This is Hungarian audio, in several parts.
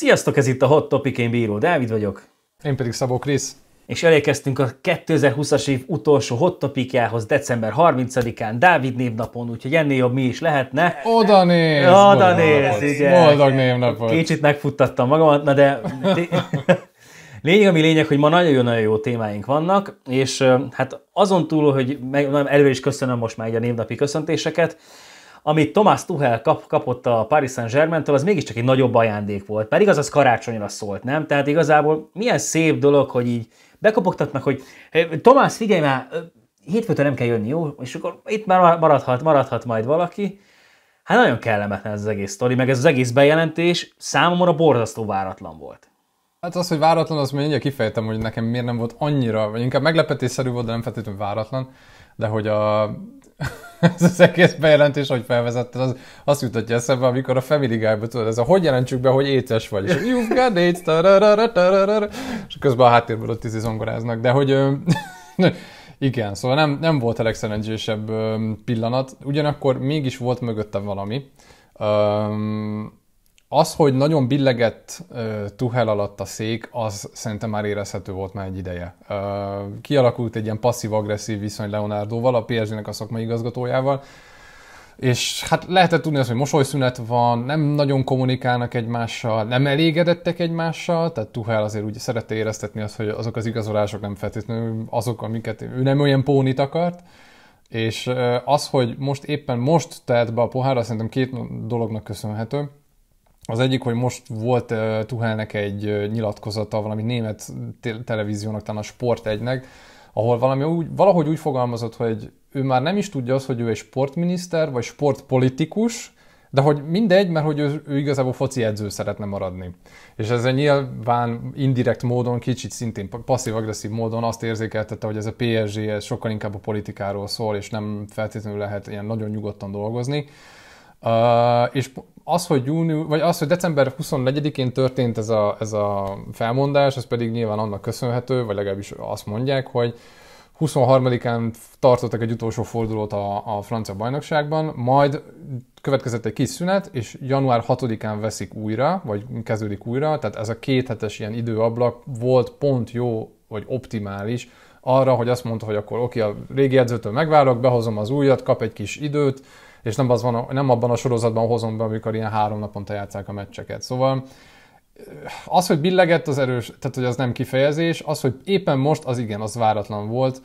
Sziasztok, ez itt a Hot Topic, én Bíró Dávid vagyok. Én pedig Szabó Krisz. És elérkeztünk a 2020-as év utolsó Hot Topicjához december 30-án, Dávid névnapon, úgyhogy ennél jobb mi is lehetne. Oda néz! Oda néz, igen. Boldog névnapot. Kicsit megfuttattam magamat, na de... Lényeg, ami lényeg, hogy ma nagyon-nagyon jó témáink vannak, és hát azon túl, hogy meg, előre is köszönöm most már egy a névnapi köszöntéseket, amit Thomas Tuchel kap, kapott a Paris saint germain az mégiscsak egy nagyobb ajándék volt. Pedig az az karácsonyra szólt, nem? Tehát igazából milyen szép dolog, hogy így bekopogtatnak, hogy Tomás, figyelj már, hétfőtől nem kell jönni, jó? És akkor itt már maradhat, maradhat majd valaki. Hát nagyon kellemetlen ez az egész sztori, meg ez az egész bejelentés számomra borzasztó váratlan volt. Hát az, hogy váratlan, az még mindjárt kifejtem, hogy nekem miért nem volt annyira, vagy inkább meglepetésszerű volt, de nem feltétlenül váratlan, de hogy a ez az egész bejelentés, hogy felvezetted, az, azt jutatja eszembe, amikor a Family Guy-ba tudod, ez a hogy jelentsük be, hogy étes vagy, és you've got AIDS, és közben a háttérből ott zongoráznak, de hogy igen, szóval nem, nem volt a legszerencsésebb pillanat, ugyanakkor mégis volt mögöttem valami, um, az, hogy nagyon billegett uh, Tuhel alatt a szék, az szerintem már érezhető volt már egy ideje. Uh, kialakult egy ilyen passzív-agresszív viszony Leonardoval, a PSG-nek a szakmai igazgatójával, és hát lehetett tudni azt, hogy mosolyszünet van, nem nagyon kommunikálnak egymással, nem elégedettek egymással, tehát Tuhel azért úgy szerette éreztetni azt, hogy azok az igazolások nem feltétlenül azok, amiket ő nem olyan pónit akart, és az, hogy most éppen most tehet be a pohárra, szerintem két dolognak köszönhető. Az egyik, hogy most volt uh, Tuhelnek egy uh, nyilatkozata valami német te- televíziónak, talán a Sport egynek, ahol valami úgy, valahogy úgy fogalmazott, hogy ő már nem is tudja azt, hogy ő egy sportminiszter, vagy sportpolitikus, de hogy mindegy, mert hogy ő, ő igazából foci edző szeretne maradni. És ez nyilván indirekt módon, kicsit szintén passzív-agresszív módon azt érzékeltette, hogy ez a PSG ez sokkal inkább a politikáról szól, és nem feltétlenül lehet ilyen nagyon nyugodtan dolgozni. Uh, és az, hogy júni, vagy az, hogy december 24-én történt ez a, ez a felmondás, ez pedig nyilván annak köszönhető, vagy legalábbis azt mondják, hogy 23-án tartottak egy utolsó fordulót a, a francia bajnokságban, majd következett egy kis szünet, és január 6-án veszik újra, vagy kezdődik újra, tehát ez a két ilyen időablak volt pont jó, vagy optimális arra, hogy azt mondta, hogy akkor oké, a régi edzőtől megvárok, behozom az újat, kap egy kis időt, és nem, az van nem abban a sorozatban hozom be, amikor ilyen három naponta játszák a meccseket. Szóval az, hogy billegett az erős, tehát hogy az nem kifejezés, az, hogy éppen most az igen, az váratlan volt,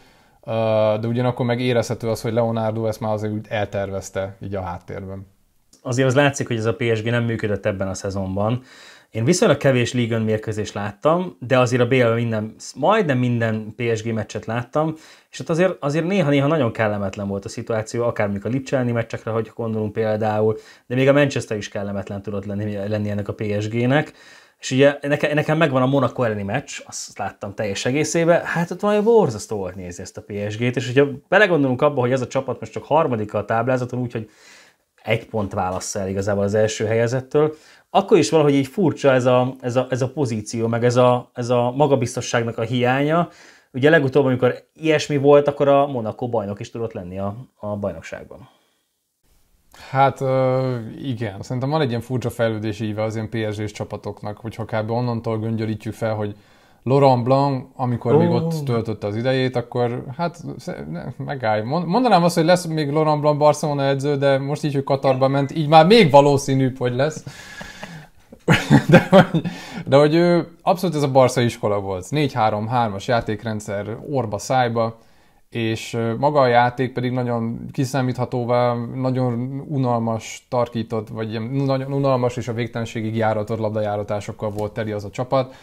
de ugyanakkor meg érezhető az, hogy Leonardo ezt már azért úgy eltervezte így a háttérben. Azért az látszik, hogy ez a PSG nem működött ebben a szezonban. Én viszonylag kevés Ligon mérkőzést láttam, de azért a BL minden, majdnem minden PSG meccset láttam, és hát azért, azért néha-néha nagyon kellemetlen volt a szituáció, akár a Lipcselni meccsekre, hogy gondolunk például, de még a Manchester is kellemetlen tudott lenni, lenni ennek a PSG-nek. És ugye nekem, nekem megvan a Monaco elleni meccs, azt láttam teljes egészében, hát ott valami borzasztó volt nézni ezt a PSG-t, és hogyha belegondolunk abba, hogy ez a csapat most csak harmadik a táblázaton, úgyhogy egy pont válaszol el igazából az első helyezettől, akkor is valahogy így furcsa ez a, ez a, ez a pozíció, meg ez a, ez a magabiztosságnak a hiánya. Ugye legutóbb, amikor ilyesmi volt, akkor a Monaco bajnok is tudott lenni a, a bajnokságban. Hát igen, szerintem van egy ilyen furcsa fejlődési íve az ilyen psg csapatoknak, hogyha kb. onnantól göngyölítjük fel, hogy Laurent Blanc, amikor oh. még ott töltötte az idejét, akkor hát megállj. Mondanám azt, hogy lesz még Laurent Blanc Barcelona edző, de most így, hogy Katarba ment, így már még valószínűbb, hogy lesz. de, hogy, de hogy ő abszolút ez a barca iskola volt. 4-3-3-as játékrendszer orba szájba, és maga a játék pedig nagyon kiszámíthatóvá, nagyon unalmas, tarkított, vagy nagyon unalmas és a végtelenségig járatott labdajáratásokkal volt teli az a csapat.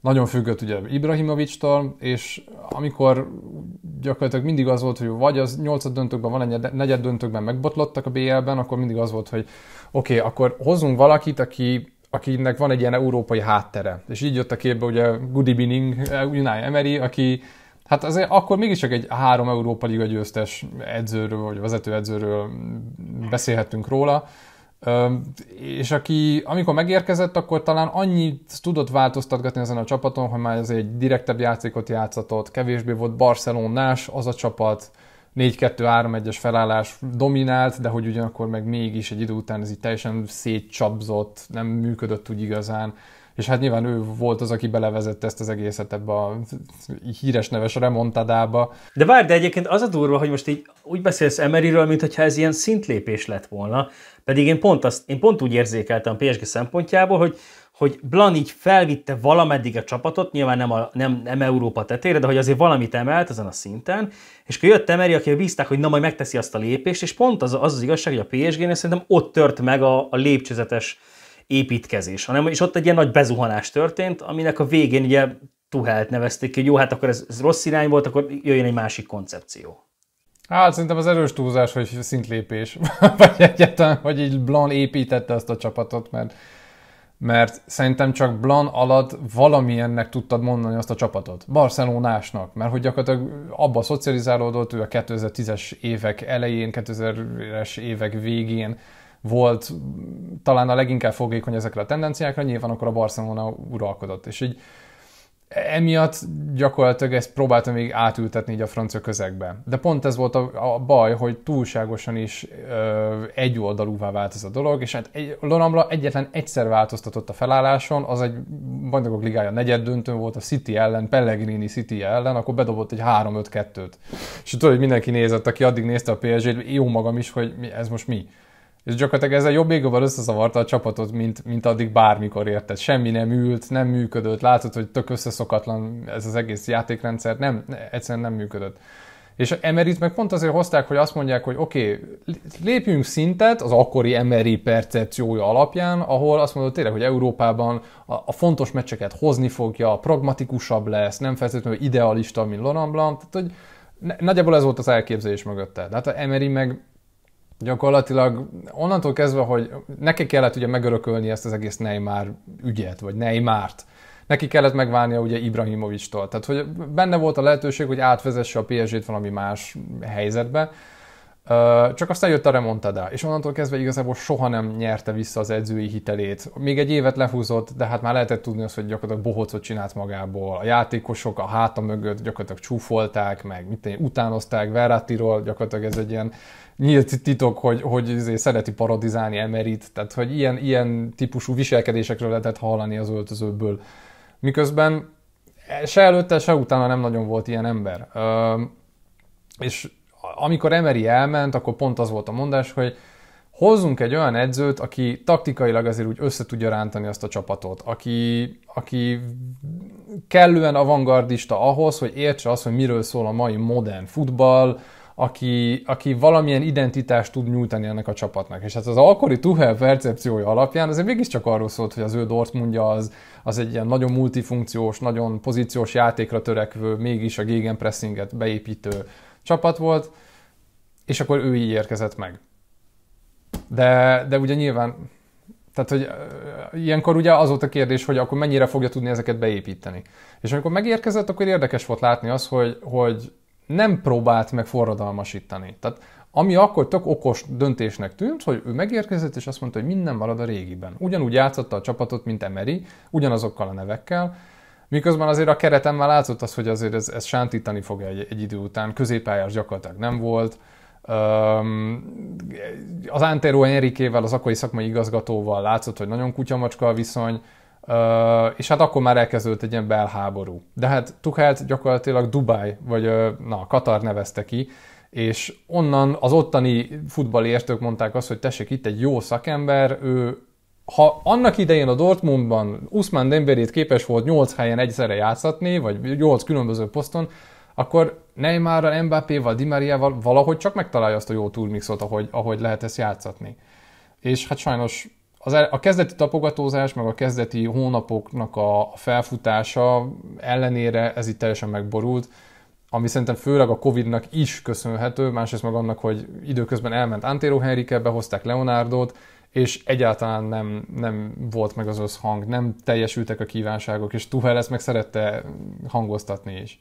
Nagyon függött ugye Ibrahimovic-tól, és amikor gyakorlatilag mindig az volt, hogy vagy az nyolcad döntőkben, van egy negyed döntőkben megbotlottak a BL-ben, akkor mindig az volt, hogy oké, okay, akkor hozzunk valakit, aki akinek van egy ilyen európai háttere. És így jött a képbe ugye Goody Binning, eh, Unai Emery, aki Hát azért akkor mégiscsak egy három Európa Liga győztes edzőről, vagy edzőről beszélhetünk róla, és aki amikor megérkezett, akkor talán annyit tudott változtatgatni ezen a csapaton, hogy már azért egy direktebb játékot játszatott, kevésbé volt Barcelonás az a csapat, 4-2-3-1-es felállás dominált, de hogy ugyanakkor meg mégis egy idő után ez így teljesen szétcsapzott, nem működött úgy igazán. És hát nyilván ő volt az, aki belevezette ezt az egészet ebbe a híres neves remontadába. De várj, de egyébként az a durva, hogy most így úgy beszélsz Emeryről, mintha ez ilyen szintlépés lett volna. Pedig én pont, azt, én pont úgy érzékeltem PSG szempontjából, hogy hogy Blan így felvitte valameddig a csapatot, nyilván nem, a, nem, nem Európa tetére, de hogy azért valamit emelt ezen a szinten, és akkor jött Emery, aki bízták, hogy na majd megteszi azt a lépést, és pont az az, az igazság, hogy a PSG-nél szerintem ott tört meg a, a lépcsőzetes építkezés, hanem, és ott egy ilyen nagy bezuhanás történt, aminek a végén ugye Tuhelt nevezték ki, hogy jó, hát akkor ez, ez rossz irány volt, akkor jöjjön egy másik koncepció. Hát szerintem az erős túlzás, hogy szintlépés, vagy egyáltalán, hogy így Blan építette azt a csapatot, mert mert szerintem csak Blan alatt valamilyennek tudtad mondani azt a csapatot. Barcelonásnak, mert hogy gyakorlatilag abba szocializálódott, ő a 2010-es évek elején, 2000-es évek végén volt talán a leginkább fogékony ezekre a tendenciákra, nyilván akkor a Barcelona uralkodott. És így emiatt gyakorlatilag ezt próbáltam még átültetni így a francia közegbe. De pont ez volt a, a baj, hogy túlságosan is ö, egyoldalúvá vált ez a dolog, és hát egy, Lonamla egyetlen egyszer változtatott a felálláson, az egy bajnokok ligája negyed döntő volt a City ellen, Pellegrini City ellen, akkor bedobott egy 3-5-2-t. És tudod, hogy mindenki nézett, aki addig nézte a PSG-t, jó magam is, hogy ez most mi és gyakorlatilag ezzel jobban összeszavarta a csapatot, mint, mint addig bármikor érted. Semmi nem ült, nem működött, látod, hogy tök összeszokatlan ez az egész játékrendszer, nem, egyszerűen nem működött. És Emerit meg pont azért hozták, hogy azt mondják, hogy oké, okay, lépjünk szintet az akkori Emery percepciója alapján, ahol azt mondod tényleg, hogy Európában a, a fontos meccseket hozni fogja, pragmatikusabb lesz, nem feltétlenül idealista, mint Laurent Blanc, tehát hogy nagyjából ez volt az elképzelés mögötte. De hát a Emery meg gyakorlatilag onnantól kezdve, hogy neki kellett ugye megörökölni ezt az egész Neymar ügyet, vagy Neymárt. Neki kellett megválnia ugye Ibrahimovic-tól. Tehát, hogy benne volt a lehetőség, hogy átvezesse a PSG-t valami más helyzetbe, csak aztán jött a remontada, és onnantól kezdve igazából soha nem nyerte vissza az edzői hitelét. Még egy évet lehúzott, de hát már lehetett tudni azt, hogy gyakorlatilag bohócot csinált magából. A játékosok a háta mögött gyakorlatilag csúfolták, meg mit tenni, utánozták Verratiról, gyakorlatilag ez egy ilyen nyílt titok, hogy, hogy izé szereti parodizálni Emerit, tehát hogy ilyen, ilyen típusú viselkedésekről lehetett hallani az öltözőből. Miközben se előtte, se utána nem nagyon volt ilyen ember. És amikor Emery elment, akkor pont az volt a mondás, hogy hozzunk egy olyan edzőt, aki taktikailag azért úgy össze tudja rántani azt a csapatot, aki, aki kellően avantgardista ahhoz, hogy értse azt, hogy miről szól a mai modern futball, aki, aki valamilyen identitást tud nyújtani ennek a csapatnak. És hát az akkori Tuchel percepciója alapján azért mégiscsak arról szólt, hogy az ő Dortmundja az, az egy ilyen nagyon multifunkciós, nagyon pozíciós játékra törekvő, mégis a gegenpressinget beépítő csapat volt, és akkor ő így érkezett meg. De, de ugye nyilván, tehát hogy ilyenkor ugye az volt a kérdés, hogy akkor mennyire fogja tudni ezeket beépíteni. És amikor megérkezett, akkor érdekes volt látni az, hogy, hogy nem próbált meg forradalmasítani. Tehát ami akkor tök okos döntésnek tűnt, hogy ő megérkezett, és azt mondta, hogy minden marad a régiben. Ugyanúgy játszotta a csapatot, mint Emery, ugyanazokkal a nevekkel, Miközben azért a keretem már látszott az, hogy azért ez, ez sántítani fog egy, egy idő után. Középpályás gyakorlatilag nem volt. Um, az Antero Enrikével, az akkori szakmai igazgatóval látszott, hogy nagyon kutyamacska a viszony, uh, és hát akkor már elkezdődött egy ilyen belháború. De hát Tuchelt gyakorlatilag Dubai vagy na, Katar nevezte ki, és onnan az ottani futballértők mondták azt, hogy tessék, itt egy jó szakember, ő ha annak idején a Dortmundban Usman Dembélét képes volt 8 helyen egyszerre játszatni, vagy 8 különböző poszton, akkor Neymarral, Mbappéval, Di Mariával valahogy csak megtalálja azt a jó turmixot, ahogy, ahogy lehet ezt játszatni. És hát sajnos az, a kezdeti tapogatózás, meg a kezdeti hónapoknak a felfutása ellenére ez itt teljesen megborult, ami szerintem főleg a Covid-nak is köszönhető, másrészt meg annak, hogy időközben elment Antero Henrique, behozták Leonardot, és egyáltalán nem, nem volt meg az összhang, nem teljesültek a kívánságok, és Tuhel ezt meg szerette hangoztatni is.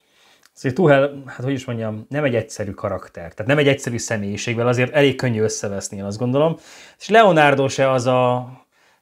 szóval Tuhel, hát hogy is mondjam, nem egy egyszerű karakter, tehát nem egy egyszerű személyiségvel, azért elég könnyű összeveszni, én azt gondolom. És Leonardo se az a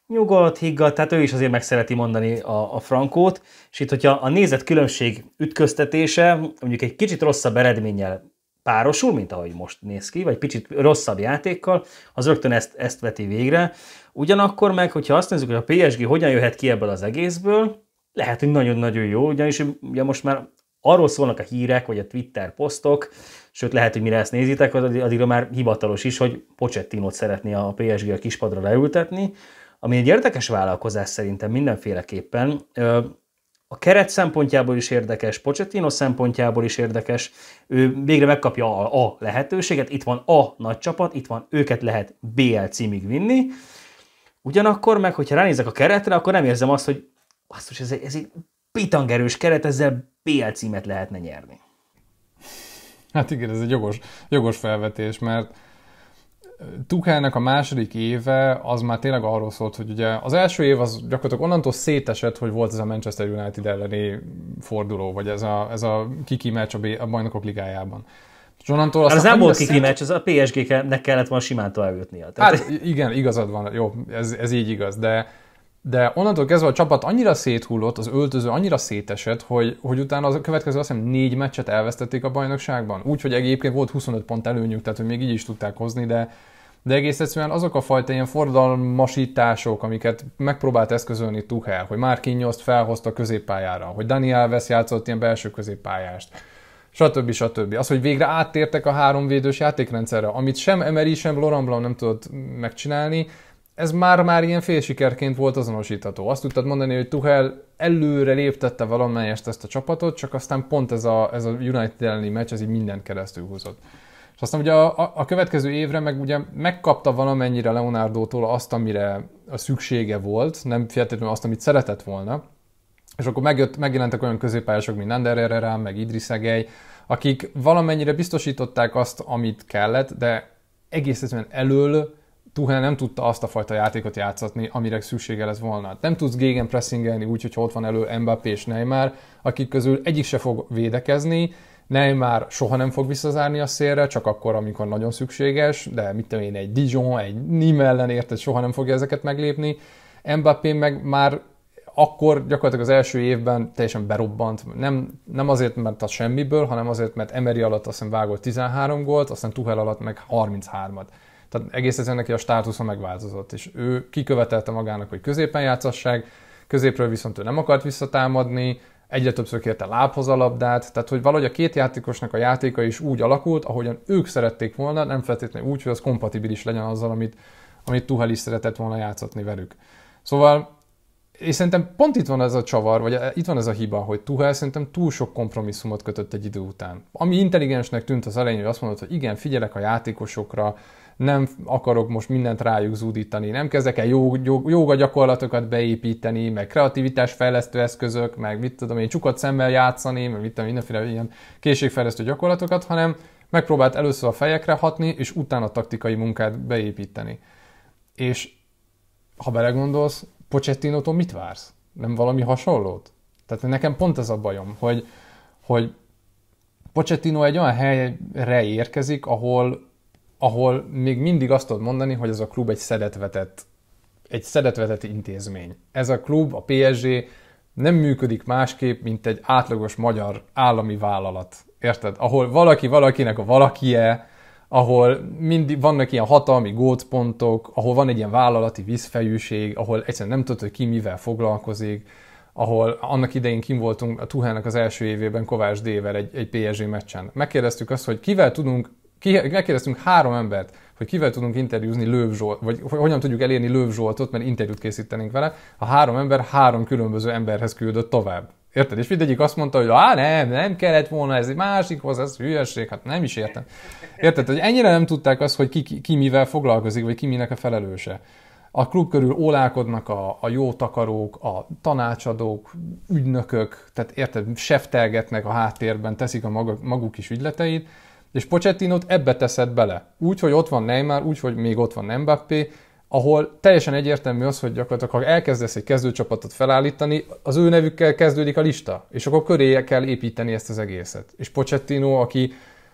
nyugodt, higgadt, tehát ő is azért meg szereti mondani a, a frankót, és itt, hogyha a nézet különbség ütköztetése mondjuk egy kicsit rosszabb eredménnyel párosul, mint ahogy most néz ki, vagy picit rosszabb játékkal, az rögtön ezt, ezt veti végre. Ugyanakkor meg, hogyha azt nézzük, hogy a PSG hogyan jöhet ki ebből az egészből, lehet, hogy nagyon-nagyon jó, ugyanis ugye most már arról szólnak a hírek, vagy a Twitter posztok, sőt lehet, hogy mire ezt nézitek, addigra már hivatalos is, hogy pochettino szeretné a PSG a kispadra leültetni, ami egy érdekes vállalkozás szerintem mindenféleképpen a keret szempontjából is érdekes, Pochettino szempontjából is érdekes, ő végre megkapja a, a lehetőséget, itt van a nagy csapat, itt van őket lehet BL címig vinni, ugyanakkor meg, hogyha ránézek a keretre, akkor nem érzem azt, hogy basszus, ez egy, ez egy pitangerős keret, ezzel BL címet lehetne nyerni. Hát igen, ez egy jogos, jogos felvetés, mert Tukának a második éve az már tényleg arról szólt, hogy ugye az első év az gyakorlatilag onnantól szétesett, hogy volt ez a Manchester United elleni forduló, vagy ez a, ez a kiki meccs a, B, a bajnokok ligájában. És onnantól hát az nem volt kiki meccs, az a PSG-nek kellett volna simán továbbjutnia. Tehát... Hát igen, igazad van, jó, ez, ez így igaz, de de onnantól kezdve a csapat annyira széthullott, az öltöző annyira szétesett, hogy, hogy utána az a következő azt hiszem négy meccset elvesztették a bajnokságban. Úgyhogy egyébként volt 25 pont előnyük, tehát hogy még így is tudták hozni, de, de egész egyszerűen azok a fajta ilyen fordalmasítások, amiket megpróbált eszközölni Tuchel, hogy már Kinyoszt felhozta középpályára, hogy Daniel Vesz játszott ilyen belső középpályást, stb. stb. Az, hogy végre áttértek a háromvédős játékrendszerre, amit sem Emery, sem Laurent Blanc nem tudott megcsinálni, ez már-már ilyen félsikerként volt azonosítható. Azt tudtad mondani, hogy Tuchel előre léptette valamelyest ezt a csapatot, csak aztán pont ez a, ez a United elleni meccs, ez így mindent keresztül húzott. És aztán ugye a, a, a következő évre meg ugye megkapta valamennyire Leonardo-tól Leonardo-tól azt, amire a szüksége volt, nem feltétlenül azt, amit szeretett volna, és akkor megjött, megjelentek olyan középpályások, mint Ander Herrera, meg Idris Egej, akik valamennyire biztosították azt, amit kellett, de egész egyszerűen elől Tuhel nem tudta azt a fajta játékot játszatni, amire szüksége lesz volna. Nem tudsz gegenpressingelni úgy, hogy ott van elő Mbappé és Neymar, akik közül egyik se fog védekezni, Neymar soha nem fog visszazárni a szélre, csak akkor, amikor nagyon szükséges, de mit tudom én, egy Dijon, egy Nîmes ellen érted, soha nem fogja ezeket meglépni. Mbappé meg már akkor gyakorlatilag az első évben teljesen berobbant. Nem, nem azért, mert a semmiből, hanem azért, mert Emery alatt azt hiszem vágott 13 gólt, aztán Tuhel alatt meg 33-at. Tehát egész ezen neki a státusza megváltozott, és ő kikövetelte magának, hogy középen játszassák, középről viszont ő nem akart visszatámadni, egyre többször kérte lábhoz a labdát, tehát hogy valahogy a két játékosnak a játéka is úgy alakult, ahogyan ők szerették volna, nem feltétlenül úgy, hogy az kompatibilis legyen azzal, amit, amit Tuhel is szeretett volna játszatni velük. Szóval és szerintem pont itt van ez a csavar, vagy itt van ez a hiba, hogy Tuhel szerintem túl sok kompromisszumot kötött egy idő után. Ami intelligensnek tűnt az elején, hogy azt mondod, hogy igen, figyelek a játékosokra, nem akarok most mindent rájuk zúdítani, nem kezdek el jog, jó, joga gyakorlatokat beépíteni, meg kreativitásfejlesztő eszközök, meg mit tudom én, csukott szemmel játszani, meg mit tudom, mindenféle ilyen készségfejlesztő gyakorlatokat, hanem megpróbált először a fejekre hatni, és utána taktikai munkát beépíteni. És ha belegondolsz, pochettino mit vársz? Nem valami hasonlót? Tehát nekem pont ez a bajom, hogy, hogy Pochettino egy olyan helyre érkezik, ahol ahol még mindig azt tudod mondani, hogy ez a klub egy szedetvetett, egy szedetvetett intézmény. Ez a klub, a PSG nem működik másképp, mint egy átlagos magyar állami vállalat. Érted? Ahol valaki valakinek a valakie, ahol mindig vannak ilyen hatalmi gócpontok, ahol van egy ilyen vállalati vízfejűség, ahol egyszerűen nem tudod, hogy ki mivel foglalkozik, ahol annak idején kim voltunk a Tuhának az első évében Kovács dével egy, egy PSG meccsen. Megkérdeztük azt, hogy kivel tudunk megkérdeztünk három embert, hogy kivel tudunk interjúzni Lőv Zsolt, vagy hogy hogyan tudjuk elérni Lőv Zsoltot, mert interjút készítenénk vele, a három ember három különböző emberhez küldött tovább. Érted? És mindegyik azt mondta, hogy á, nem, nem kellett volna, ez egy másikhoz, ez hülyeség, hát nem is értem. Érted? Hogy ennyire nem tudták azt, hogy ki, ki, ki mivel foglalkozik, vagy ki minek a felelőse. A klub körül ólálkodnak a, a jó takarók, a tanácsadók, ügynökök, tehát érted, seftelgetnek a háttérben, teszik a maga, maguk is ügyleteit, és Pochettinot ebbe teszed bele. Úgy, hogy ott van Neymar, úgy, hogy még ott van Mbappé, ahol teljesen egyértelmű az, hogy gyakorlatilag ha elkezdesz egy kezdőcsapatot felállítani, az ő nevükkel kezdődik a lista, és akkor köré kell építeni ezt az egészet. És Pochettino, aki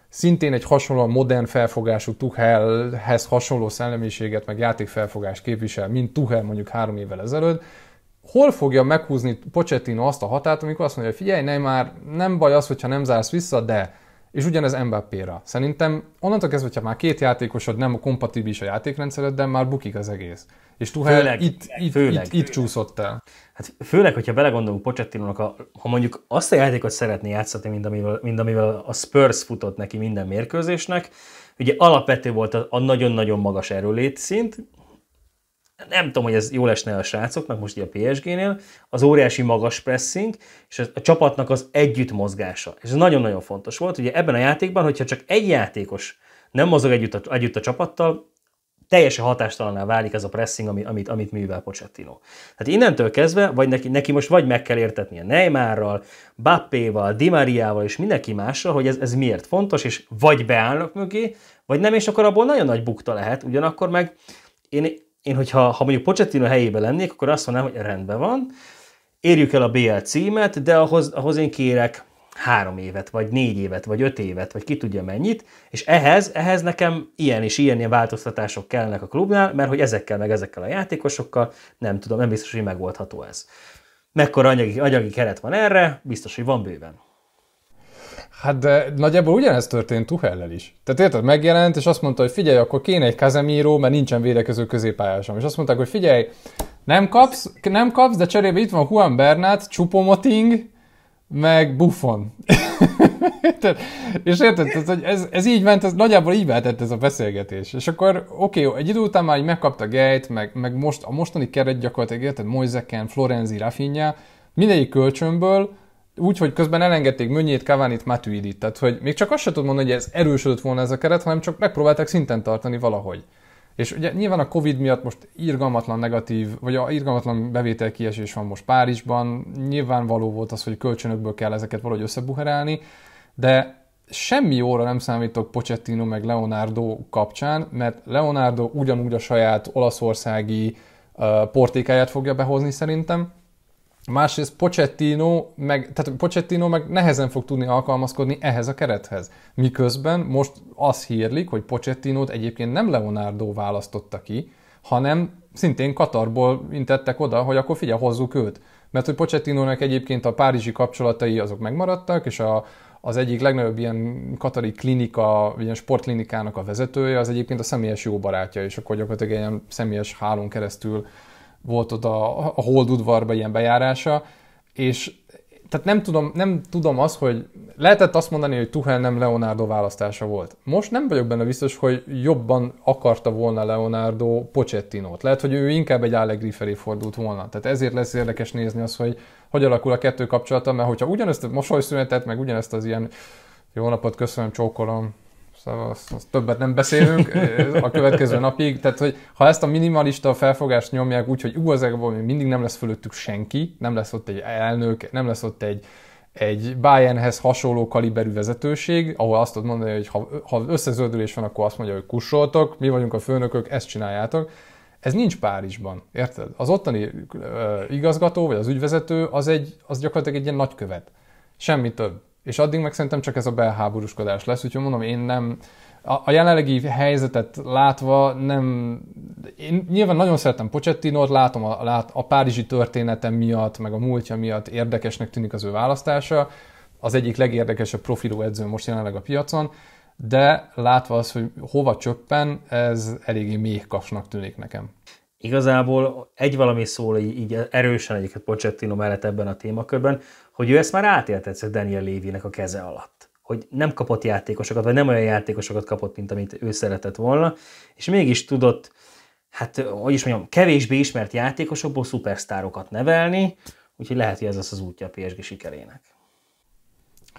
szintén egy hasonlóan modern felfogású Tuchelhez hasonló szellemiséget, meg játékfelfogást képvisel, mint Tuchel mondjuk három évvel ezelőtt, hol fogja meghúzni Pochettino azt a hatát, amikor azt mondja, hogy figyelj, nem már nem baj az, hogyha nem zársz vissza, de és ugyanez Mbappé-ra. Szerintem onnantól kezdve, hogyha már két játékosod nem kompatibilis a játékrendszered, de már bukik az egész. És Tuhel főleg, itt, itt, főleg. Itt, itt csúszott el. Hát főleg, hogyha belegondolunk Pocsettinónak, a, ha mondjuk azt a játékot szeretné játszani, mint amivel, mint amivel a Spurs futott neki minden mérkőzésnek, ugye alapvető volt a, a nagyon-nagyon magas erőlétszint, nem tudom, hogy ez jó lesne a srácoknak most így a PSG-nél, az óriási magas pressing, és a, csapatnak az együtt mozgása. És ez nagyon-nagyon fontos volt, ugye ebben a játékban, hogyha csak egy játékos nem mozog együtt a, együtt a csapattal, teljesen hatástalanná válik ez a pressing, ami, amit, amit művel Pochettino. Hát innentől kezdve, vagy neki, neki most vagy meg kell értetnie Neymarral, Bappéval, Di Mariával és mindenki másra, hogy ez, ez miért fontos, és vagy beállnak mögé, vagy nem, és akkor abból nagyon nagy bukta lehet, ugyanakkor meg én én, hogyha ha mondjuk Pochettino helyébe lennék, akkor azt mondanám, hogy rendben van, érjük el a BL címet, de ahhoz, ahhoz én kérek három évet, vagy négy évet, vagy öt évet, vagy ki tudja mennyit, és ehhez, ehhez nekem ilyen és ilyen, ilyen változtatások kellnek a klubnál, mert hogy ezekkel meg ezekkel a játékosokkal nem tudom, nem biztos, hogy megoldható ez. Mekkora anyagi, anyagi keret van erre, biztos, hogy van bőven. Hát de nagyjából ugyanezt történt Tuhellel is. Tehát érted, megjelent, és azt mondta, hogy figyelj, akkor kéne egy Kazemíró, mert nincsen védekező középpályásom. És azt mondták, hogy figyelj, nem kapsz, nem kapsz, de cserébe itt van Juan Bernát, Csupomoting, meg Buffon. érted? És érted, tehát, hogy ez, ez, így ment, ez nagyjából így vehetett ez a beszélgetés. És akkor oké, okay, egy idő után már így megkapta Gejt, meg, meg most, a mostani keret gyakorlatilag, érted, Moiseken, Florenzi, Rafinha, mindegyik kölcsönből, úgy, hogy közben elengedték Mönnyét, Kavánit, Matuidit. Tehát, hogy még csak azt sem tudod mondani, hogy ez erősödött volna ez a keret, hanem csak megpróbálták szinten tartani valahogy. És ugye nyilván a Covid miatt most irgalmatlan negatív, vagy a irgalmatlan bevétel kiesés van most Párizsban, nyilvánvaló volt az, hogy kölcsönökből kell ezeket valahogy összebuherálni, de semmi óra nem számítok Pochettino meg Leonardo kapcsán, mert Leonardo ugyanúgy a saját olaszországi uh, portékáját fogja behozni szerintem, Másrészt Pochettino meg, tehát Pochettino meg nehezen fog tudni alkalmazkodni ehhez a kerethez. Miközben most az hírlik, hogy Pochettinót egyébként nem Leonardo választotta ki, hanem szintén Katarból intettek oda, hogy akkor figyelj, hozzuk őt. Mert hogy Pochettinónak egyébként a párizsi kapcsolatai azok megmaradtak, és a, az egyik legnagyobb ilyen katari klinika, ilyen sportklinikának a vezetője, az egyébként a személyes jó barátja, és akkor gyakorlatilag ilyen személyes hálón keresztül volt oda a Hold udvarba ilyen bejárása, és tehát nem tudom, nem tudom azt, hogy lehetett azt mondani, hogy Tuhel nem Leonardo választása volt. Most nem vagyok benne biztos, hogy jobban akarta volna Leonardo Pochettinót. Lehet, hogy ő inkább egy Allegri felé fordult volna. Tehát ezért lesz érdekes nézni azt, hogy hogy alakul a kettő kapcsolata, mert hogyha ugyanezt a mosolyszünetet, meg ugyanezt az ilyen jó napot, köszönöm, csókolom, szóval azt, azt többet nem beszélünk a következő napig. Tehát, hogy ha ezt a minimalista felfogást nyomják úgy, hogy ú, még mindig nem lesz fölöttük senki, nem lesz ott egy elnök, nem lesz ott egy, egy Bayernhez hasonló kaliberű vezetőség, ahol azt tud mondani, hogy ha, ha összezöldülés van, akkor azt mondja, hogy kussoltok, mi vagyunk a főnökök, ezt csináljátok. Ez nincs Párizsban, érted? Az ottani igazgató vagy az ügyvezető az, egy, az gyakorlatilag egy ilyen nagykövet. Semmi több. És addig meg szerintem csak ez a belháborúskodás lesz, úgyhogy mondom, én nem, a jelenlegi helyzetet látva nem... Én nyilván nagyon szeretem Pochettinot, látom a, lát, a párizsi történetem miatt, meg a múltja miatt érdekesnek tűnik az ő választása. Az egyik legérdekesebb profilú edző most jelenleg a piacon, de látva az, hogy hova csöppen, ez eléggé méhkasnak tűnik nekem. Igazából egy valami szól így erősen egyébként Pochettino mellett ebben a témakörben, hogy ő ezt már átélte egyszer Daniel Lévinek a keze alatt hogy nem kapott játékosokat, vagy nem olyan játékosokat kapott, mint amit ő szeretett volna, és mégis tudott, hát, hogy is mondjam, kevésbé ismert játékosokból szupersztárokat nevelni, úgyhogy lehet, hogy ez az az útja a PSG sikerének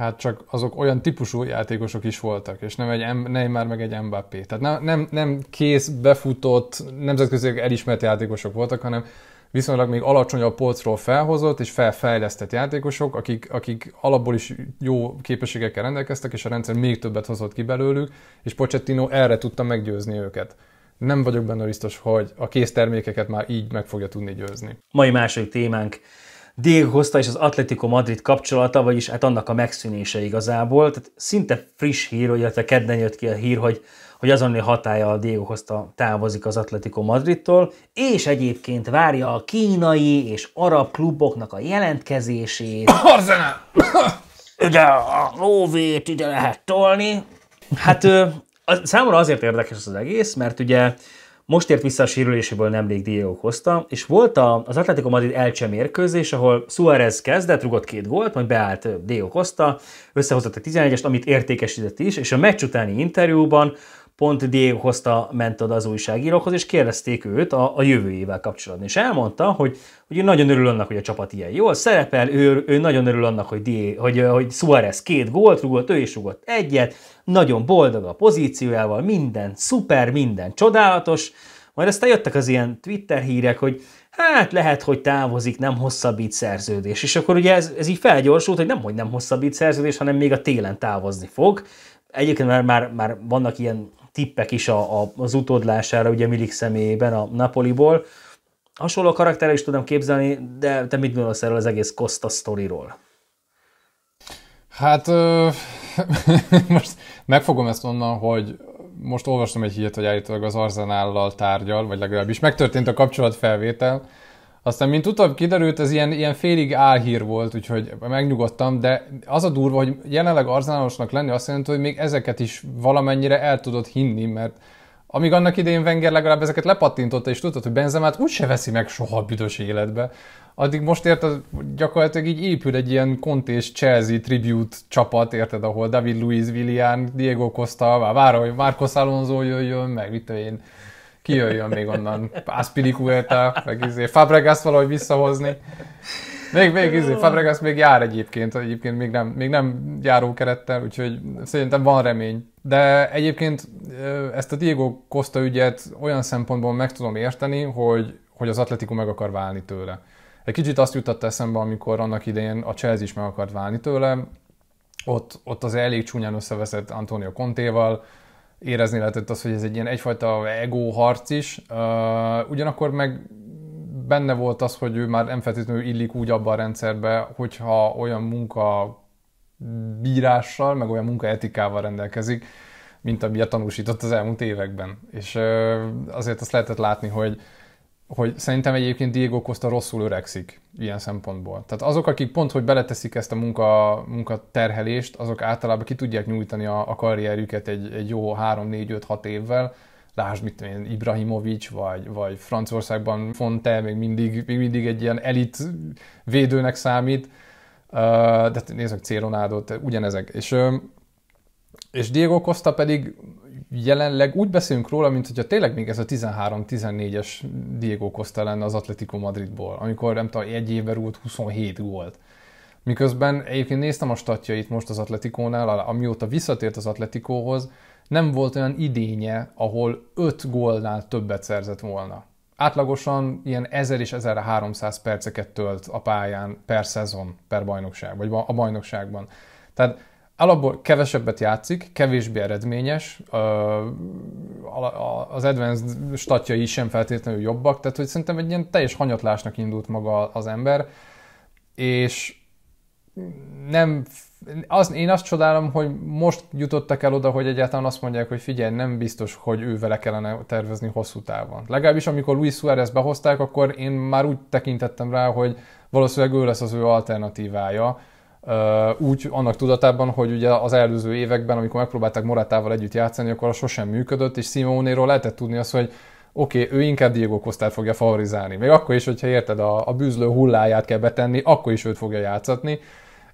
hát csak azok olyan típusú játékosok is voltak, és nem egy Neymar meg egy Mbappé. Tehát nem, nem, nem kész, befutott, nemzetközi elismert játékosok voltak, hanem viszonylag még alacsonyabb polcról felhozott és felfejlesztett játékosok, akik, akik alapból is jó képességekkel rendelkeztek, és a rendszer még többet hozott ki belőlük, és Pochettino erre tudta meggyőzni őket. Nem vagyok benne biztos, hogy a kész termékeket már így meg fogja tudni győzni. Mai második témánk Diego Costa és az Atletico Madrid kapcsolata, vagyis hát annak a megszűnése igazából. Tehát szinte friss hír, illetve kedden jött ki a hír, hogy, hogy azonnali hatája a Diego Costa távozik az Atletico Madridtól, és egyébként várja a kínai és arab kluboknak a jelentkezését. Arzenál! Ide a lóvét ide lehet tolni. Hát számomra azért érdekes az egész, mert ugye most ért vissza a sérüléséből nemrég Diego hozta, és volt az Atletico Madrid elcse mérkőzés, ahol Suárez kezdett, rugott két gólt, majd beállt Diego hozta, összehozott a 11-est, amit értékesített is, és a meccs utáni interjúban pont Diego ment oda az újságírókhoz, és kérdezték őt a, a jövőjével kapcsolatban. És elmondta, hogy, hogy ő nagyon örül annak, hogy a csapat ilyen jól szerepel, ő, ő nagyon örül annak, hogy, Die, hogy, hogy Suarez két gólt rúgott, ő is rúgott egyet, nagyon boldog a pozíciójával, minden szuper, minden csodálatos. Majd aztán jöttek az ilyen Twitter hírek, hogy hát lehet, hogy távozik, nem hosszabbít szerződés. És akkor ugye ez, ez így felgyorsult, hogy nem, hogy nem hosszabbít szerződés, hanem még a télen távozni fog. Egyébként már, már, már vannak ilyen tippek is a, a, az utódlására, ugye Milik személyében a Napoliból. Hasonló karakterre is tudom képzelni, de te mit gondolsz erről az egész Costa sztoriról? Hát ö, most megfogom ezt onnan, hogy most olvastam egy hírt, hogy állítólag az Arzenállal tárgyal, vagy legalábbis megtörtént a kapcsolatfelvétel, aztán, mint utóbb kiderült, ez ilyen, ilyen félig álhír volt, úgyhogy megnyugodtam, de az a durva, hogy jelenleg arzenálosnak lenni azt jelenti, hogy még ezeket is valamennyire el tudod hinni, mert amíg annak idején Wenger legalább ezeket lepattintotta, és tudtad, hogy Benzemát úgyse veszi meg soha a büdös életbe, addig most érted, gyakorlatilag így épül egy ilyen kontés Chelsea tribute csapat, érted, ahol David Luiz, Willian, Diego Costa, már hogy Marcos Alonso jöjjön, meg mit én kijöjjön még onnan Aspilicueta, meg izé Fabregas valahogy visszahozni. Még, még izé, Fabregas még jár egyébként, egyébként még nem, még nem járó kerettel, úgyhogy szerintem van remény. De egyébként ezt a Diego Costa ügyet olyan szempontból meg tudom érteni, hogy, hogy az Atletico meg akar válni tőle. Egy kicsit azt jutott eszembe, amikor annak idején a Chelsea is meg akart válni tőle, ott, ott az elég csúnyán összeveszett Antonio Contéval, érezni lehetett az, hogy ez egy ilyen egyfajta ego harc is, uh, ugyanakkor meg benne volt az, hogy ő már nem feltétlenül illik úgy abban a rendszerbe, hogyha olyan munka bírással, meg olyan munkaetikával rendelkezik, mint amilyet tanúsított az elmúlt években. És uh, azért azt lehetett látni, hogy hogy szerintem egyébként Diego Costa rosszul öregszik ilyen szempontból. Tehát azok, akik pont, hogy beleteszik ezt a munka, munka terhelést, azok általában ki tudják nyújtani a, a karrierjüket egy, egy jó 3-4-5-6 évvel, lásd, mit én, Ibrahimovics, vagy, vagy Franciaországban Fonte, még mindig, még mindig egy ilyen elit védőnek számít, de nézzük Céronádot, ugyanezek. És, és Diego Costa pedig jelenleg úgy beszélünk róla, mint hogyha tényleg még ez a 13-14-es Diego Costa lenne az Atletico Madridból, amikor nem tudom, egy évben rúgott 27 gólt. Miközben egyébként néztem a statjait most az Atletikónál, amióta visszatért az Atletikóhoz, nem volt olyan idénye, ahol 5 gólnál többet szerzett volna. Átlagosan ilyen 1000 és 1300 perceket tölt a pályán per szezon, per bajnokság, vagy a bajnokságban. Tehát alapból kevesebbet játszik, kevésbé eredményes, az advanced statjai sem feltétlenül jobbak, tehát hogy szerintem egy ilyen teljes hanyatlásnak indult maga az ember, és nem, az, én azt csodálom, hogy most jutottak el oda, hogy egyáltalán azt mondják, hogy figyelj, nem biztos, hogy ő vele kellene tervezni hosszú távon. Legalábbis amikor Luis Suárez behozták, akkor én már úgy tekintettem rá, hogy valószínűleg ő lesz az ő alternatívája, úgy annak tudatában, hogy ugye az előző években, amikor megpróbálták Moratával együtt játszani, akkor az sosem működött, és Simeonéról lehetett tudni azt, hogy oké, okay, ő inkább Diego costa fogja favorizálni. Még akkor is, hogyha érted, a, a bűzlő hulláját kell betenni, akkor is őt fogja játszatni.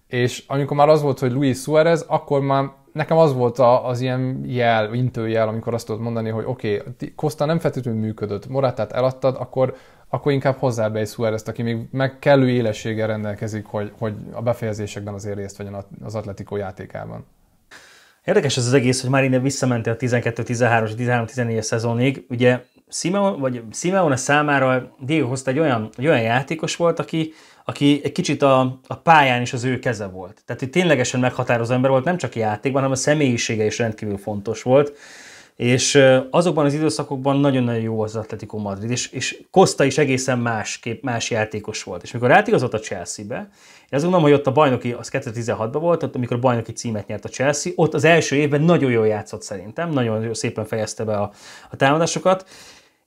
És amikor már az volt, hogy Luis Suarez, akkor már nekem az volt az ilyen jel, intőjel, amikor azt tudod mondani, hogy oké, okay, Costa nem feltétlenül működött, Morátát eladtad, akkor akkor inkább hozzá be egy Suárez-t, aki még meg kellő élességgel rendelkezik, hogy, hogy a befejezésekben azért részt vegyen az atletikó játékában. Érdekes ez az egész, hogy már innen visszamente a 12-13-as, 13-14-es szezonig. Ugye Simeon, vagy Simeone számára Diego hozta egy olyan, egy olyan játékos volt, aki, aki egy kicsit a, a pályán is az ő keze volt. Tehát ő ténylegesen meghatározó ember volt, nem csak játékban, hanem a személyisége is rendkívül fontos volt. És azokban az időszakokban nagyon-nagyon jó az Atletico Madrid, és, és Costa is egészen más, kép, más játékos volt. És mikor átigazott a Chelsea-be, én azt gondolom, hogy ott a bajnoki, az 2016-ban volt, ott, amikor a bajnoki címet nyert a Chelsea, ott az első évben nagyon jól játszott szerintem, nagyon szépen fejezte be a, a támadásokat,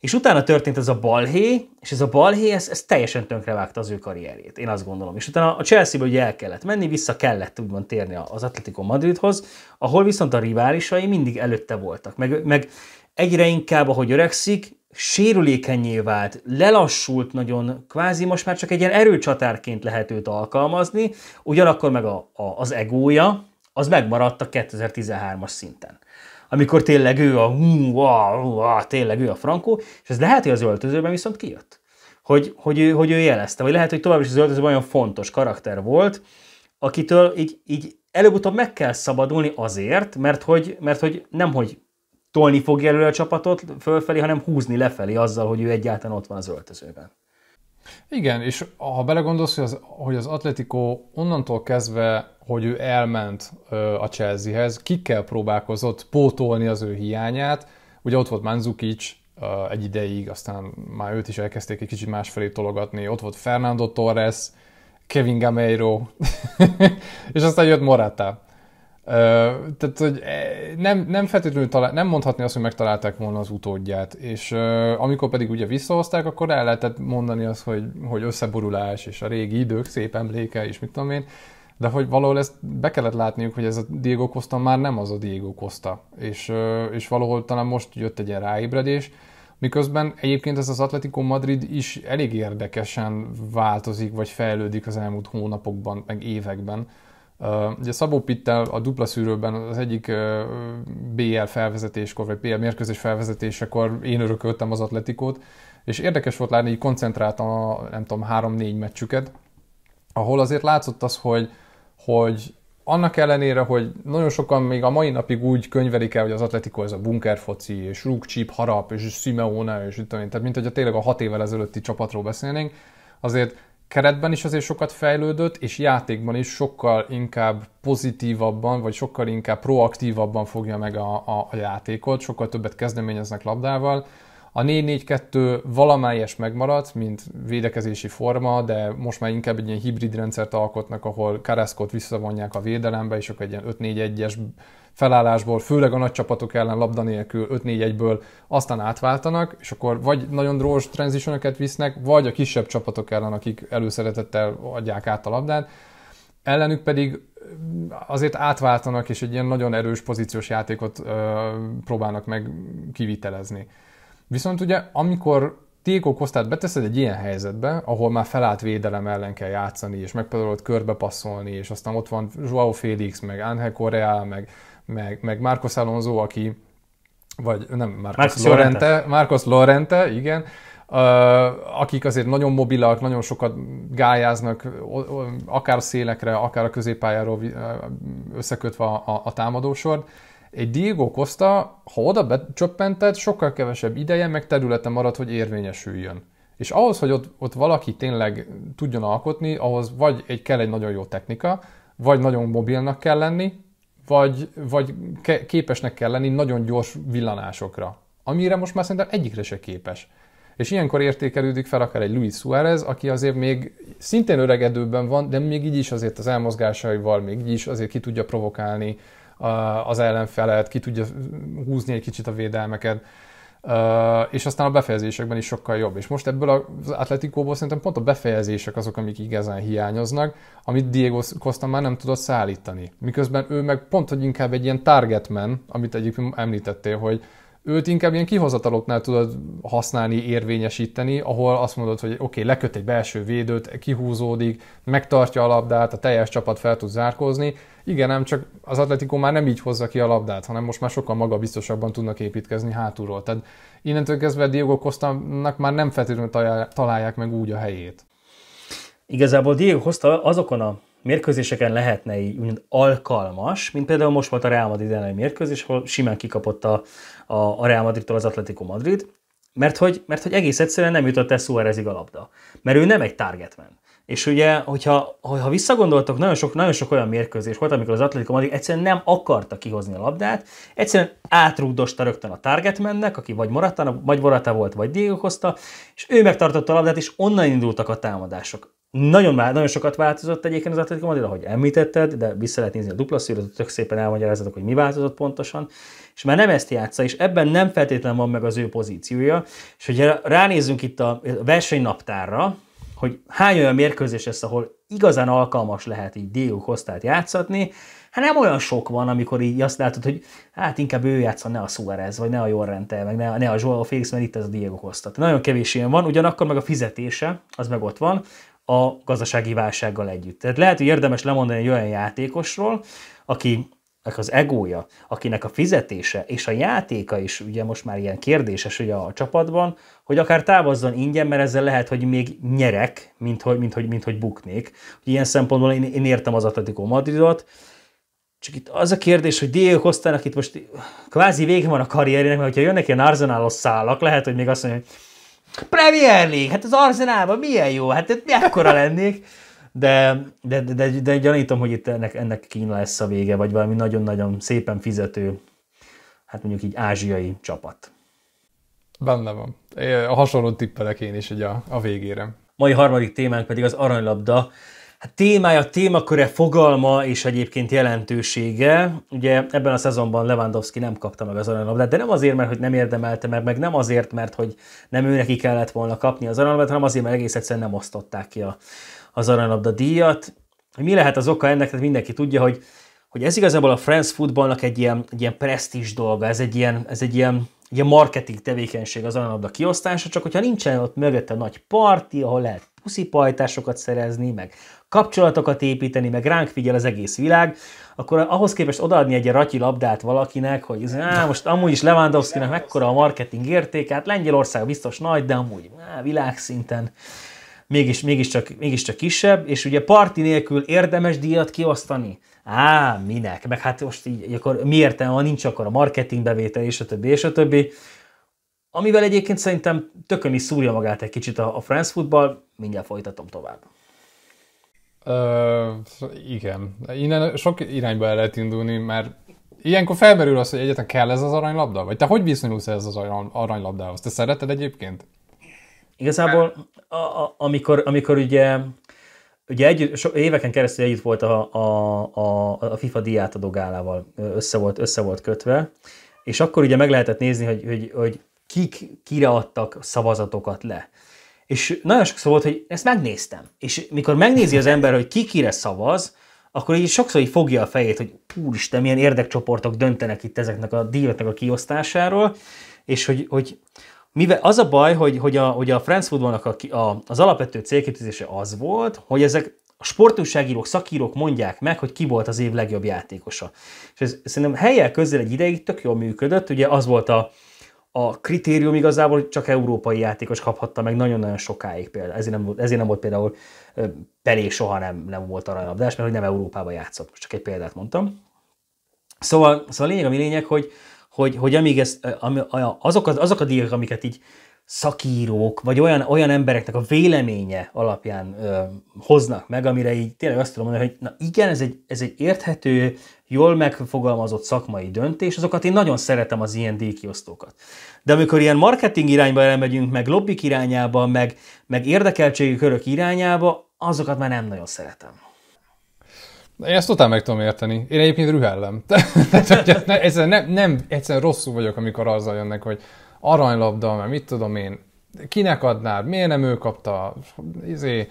és utána történt ez a balhé, és ez a balhé, ez, ez teljesen tönkrevágta az ő karrierjét, én azt gondolom. És utána a Chelsea-ből ugye el kellett menni, vissza kellett úgymond térni az Atletico Madridhoz, ahol viszont a riválisai mindig előtte voltak. Meg, meg egyre inkább, ahogy öregszik, sérülékenyé vált, lelassult nagyon, kvázi most már csak egy ilyen erőcsatárként lehet őt alkalmazni, ugyanakkor meg a, a, az egója, az megmaradt a 2013-as szinten amikor tényleg ő a tényleg ő a frankó, és ez lehet, hogy az öltözőben viszont kijött. Hogy, hogy, ő, hogy ő jelezte, vagy lehet, hogy tovább is az öltözőben olyan fontos karakter volt, akitől így, így előbb-utóbb meg kell szabadulni azért, mert hogy, mert hogy nem hogy tolni fogja előre a csapatot fölfelé, hanem húzni lefelé azzal, hogy ő egyáltalán ott van az öltözőben. Igen, és ha belegondolsz, hogy az, hogy az Atletico onnantól kezdve hogy ő elment a Chelseahez, kikkel próbálkozott pótolni az ő hiányát. Ugye ott volt Mandzukic egy ideig, aztán már őt is elkezdték egy kicsit másfelé tologatni. Ott volt Fernando Torres, Kevin Gameiro, és aztán jött Morata. Tehát, hogy e, nem, nem feltétlenül talál, nem mondhatni azt, hogy megtalálták volna az utódját, és amikor pedig ugye visszahozták, akkor el lehetett mondani azt, hogy, hogy összeborulás, és a régi idők szép emléke, és mit tudom én, de hogy valahol ezt be kellett látniuk, hogy ez a Diego Costa már nem az a Diego Costa, és, és valahol talán most jött egy ilyen ráébredés, miközben egyébként ez az Atletico Madrid is elég érdekesen változik, vagy fejlődik az elmúlt hónapokban, meg években. Ugye Szabó Pittel a dupla szűrőben az egyik BL felvezetéskor, vagy BL mérkőzés felvezetésekor én örököltem az Atletikót, és érdekes volt látni, hogy koncentráltam a, nem tudom, három-négy meccsüket, ahol azért látszott az, hogy hogy annak ellenére, hogy nagyon sokan még a mai napig úgy könyvelik el, hogy az Atletico ez a bunkerfoci, és Csíp harap, és Simeone, és itt, tehát mint a tényleg a hat évvel ezelőtti csapatról beszélnénk, azért keretben is azért sokat fejlődött, és játékban is sokkal inkább pozitívabban, vagy sokkal inkább proaktívabban fogja meg a, a, a játékot, sokkal többet kezdeményeznek labdával, a 4-4-2 valamelyes megmaradt, mint védekezési forma, de most már inkább egy ilyen hibrid rendszert alkotnak, ahol Karaszkot visszavonják a védelembe, és akkor egy ilyen 5-4-1-es felállásból, főleg a nagy csapatok ellen labda nélkül 5-4-1-ből aztán átváltanak, és akkor vagy nagyon drós transition visznek, vagy a kisebb csapatok ellen, akik előszeretettel adják át a labdát, ellenük pedig azért átváltanak, és egy ilyen nagyon erős pozíciós játékot ö, próbálnak meg kivitelezni. Viszont ugye, amikor Téko Kosztát beteszed egy ilyen helyzetbe, ahol már felállt védelem ellen kell játszani, és megpróbálod körbepasszolni, és aztán ott van Joao Félix, meg Ángel Correa, meg, meg, meg Marcos Alonso, aki, vagy nem, Marcos, Marcos Lorente, Lorente, Marcos Lorente, igen, akik azért nagyon mobilak, nagyon sokat gályáznak, akár szélekre, akár a középpályáról összekötve a, a, a támadósort egy Diego Costa, ha oda becsöppented, sokkal kevesebb ideje, meg területe marad, hogy érvényesüljön. És ahhoz, hogy ott, ott valaki tényleg tudjon alkotni, ahhoz vagy egy kell egy nagyon jó technika, vagy nagyon mobilnak kell lenni, vagy, vagy ke- képesnek kell lenni nagyon gyors villanásokra, amire most már szerintem egyikre se képes. És ilyenkor értékelődik fel akár egy Luis Suárez, aki azért még szintén öregedőben van, de még így is azért az elmozgásaival, még így is azért ki tudja provokálni az ellenfelet, ki tudja húzni egy kicsit a védelmeket. és aztán a befejezésekben is sokkal jobb. És most ebből az Atletikóból szerintem pont a befejezések azok, amik igazán hiányoznak, amit Diego Costa már nem tudott szállítani. Miközben ő meg pont, hogy inkább egy ilyen targetman, amit egyébként említettél, hogy, őt inkább ilyen kihozataloknál tudod használni, érvényesíteni, ahol azt mondod, hogy oké, okay, leköt egy belső védőt, kihúzódik, megtartja a labdát, a teljes csapat fel tud zárkózni. Igen, nem csak az Atletico már nem így hozza ki a labdát, hanem most már sokkal magabiztosabban tudnak építkezni hátulról. Tehát innentől kezdve Diego Costa-nak már nem feltétlenül találják meg úgy a helyét. Igazából Diego Costa azokon a mérkőzéseken lehetne így úgymond alkalmas, mint például most volt a Real Madrid elleni mérkőzés, ahol simán kikapott a, a, a Real Madridtól az Atletico Madrid, mert hogy, mert hogy egész egyszerűen nem jutott el Suárezig a labda, mert ő nem egy targetman. És ugye, hogyha, hogyha visszagondoltok, nagyon sok, nagyon sok olyan mérkőzés volt, amikor az Atletico Madrid egyszerűen nem akarta kihozni a labdát, egyszerűen átrúgdosta rögtön a targetmennek, aki vagy Morata, vagy Morata volt, vagy Diego hozta, és ő megtartotta a labdát, és onnan indultak a támadások. Nagyon, már, nagyon sokat változott egyébként az Atletico Madrid, ahogy említetted, de vissza lehet nézni a dupla szűrőt, tök szépen elmagyarázatok, hogy mi változott pontosan, és már nem ezt játsza, és ebben nem feltétlenül van meg az ő pozíciója, és hogy ránézzünk itt a versenynaptárra, hogy hány olyan mérkőzés lesz, ahol igazán alkalmas lehet így Diego Kostát játszatni, hát nem olyan sok van, amikor így azt látod, hogy hát inkább ő játsza, ne a Suarez, vagy ne a Jorrente, meg ne, ne a Joao Félix, mert itt ez a Diego Costa. nagyon kevés ilyen van, ugyanakkor meg a fizetése, az meg ott van a gazdasági válsággal együtt. Tehát lehet, hogy érdemes lemondani egy olyan játékosról, aki az egója, akinek a fizetése és a játéka is ugye most már ilyen kérdéses ugye a csapatban, hogy akár távozzon ingyen, mert ezzel lehet, hogy még nyerek, mint hogy, mint hogy, mint hogy buknék. Ilyen szempontból én, én értem az Atletico Madridot, csak itt az a kérdés, hogy Diego Costa-nak itt most kvázi vége van a karrierének, mert ha jönnek ilyen arzenálos szálak, lehet, hogy még azt mondja, hogy Premier League, hát az Arzenálban milyen jó, hát itt mekkora lennék. De, de, de, de, de gyanítom, hogy itt ennek, ennek Kína lesz a vége, vagy valami nagyon-nagyon szépen fizető, hát mondjuk így ázsiai csapat. Benne van. A hasonló tippelek én is ugye a, a végére. Mai harmadik témánk pedig az aranylabda. A hát témája, témaköre, fogalma és egyébként jelentősége. Ugye ebben a szezonban Lewandowski nem kapta meg az aranylabdát, de nem azért, mert hogy nem érdemelte meg, meg nem azért, mert hogy nem ő neki kellett volna kapni az aranylabdát, hanem azért, mert egész egyszerűen nem osztották ki a, az aranylabda díjat. Mi lehet az oka ennek? Tehát mindenki tudja, hogy, hogy ez igazából a France Footballnak egy ilyen, egy ilyen presztízs dolga, ez egy ilyen, ez egy ilyen ugye marketing tevékenység az aranylabda kiosztása, csak hogyha nincsen ott a nagy parti, ahol lehet puszipajtásokat szerezni, meg kapcsolatokat építeni, meg ránk figyel az egész világ, akkor ahhoz képest odaadni egy ratyi labdát valakinek, hogy á, most amúgy is lewandowski mekkora a marketing értéke, hát Lengyelország biztos nagy, de amúgy á, világszinten mégis, mégiscsak, mégiscsak kisebb, és ugye parti nélkül érdemes díjat kiosztani? Á, minek? Meg hát most így, akkor mi értelme van, nincs akkor a marketing bevétel, és a többi, és a többi. Amivel egyébként szerintem tökön is szúrja magát egy kicsit a, a France Football, mindjárt folytatom tovább igen. Innen sok irányba el lehet indulni, mert ilyenkor felmerül az, hogy egyetlen kell ez az aranylabda? Vagy te hogy viszonyulsz ez az aranylabdához? Te szereted egyébként? Igazából, hát- a, a, amikor, amikor ugye, ugye egy, so, éveken keresztül együtt volt a, a, a, a FIFA diátadó gálával, össze volt, össze volt kötve, és akkor ugye meg lehetett nézni, hogy, hogy, hogy kik kire adtak szavazatokat le. És nagyon sokszor volt, hogy ezt megnéztem. És mikor megnézi az ember, hogy ki kire szavaz, akkor így sokszor így fogja a fejét, hogy úristen, milyen érdekcsoportok döntenek itt ezeknek a díjaknak a kiosztásáról, és hogy, hogy mivel az a baj, hogy, hogy a, hogy a Friends football a, a, az alapvető célkitűzése az volt, hogy ezek a sportúságírók, szakírók mondják meg, hogy ki volt az év legjobb játékosa. És ez szerintem helyel közel egy ideig tök jól működött, ugye az volt a, a kritérium igazából csak európai játékos kaphatta meg nagyon-nagyon sokáig például. Ezért nem, ezért nem volt például Pelé soha nem, nem volt aranylabdás, mert hogy nem Európában játszott. Most csak egy példát mondtam. Szóval, szóval a lényeg, ami lényeg, hogy, hogy, hogy amíg ez azok, a, azok a díjak, amiket így szakírók, vagy olyan, olyan embereknek a véleménye alapján ö, hoznak meg, amire így tényleg azt tudom mondani, hogy na igen, ez egy, ez egy érthető, jól megfogalmazott szakmai döntés, azokat én nagyon szeretem az ilyen díjkiosztókat. De amikor ilyen marketing irányba elmegyünk, meg lobbik irányába, meg, meg érdekeltségi körök irányába, azokat már nem nagyon szeretem. Én ezt totál meg tudom érteni. Én egyébként rühellem. Tehát, egyszerűen, nem, nem, egyszerűen rosszul vagyok, amikor azzal jönnek, hogy aranylabda, mert mit tudom én, kinek adnád, miért nem ő kapta, izé.